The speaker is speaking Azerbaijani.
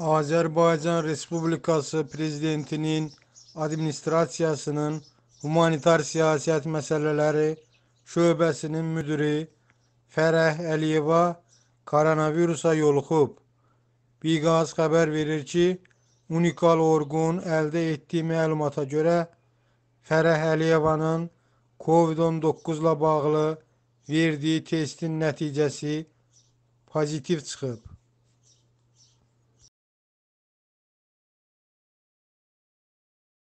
Azərbaycan Respublikası Prezidentinin Administrasiyasının Humanitar Siyasət Məsələləri Şöbəsinin müdiri Fərəh Əliyeva koronavirusa yoluxub. Biqaz xəbər verir ki, Unikal Orqun əldə etdiyi məlumata görə Fərəh Əliyevanın COVID-19 ilə bağlı verdiyi testin nəticəsi pozitiv çıxıb.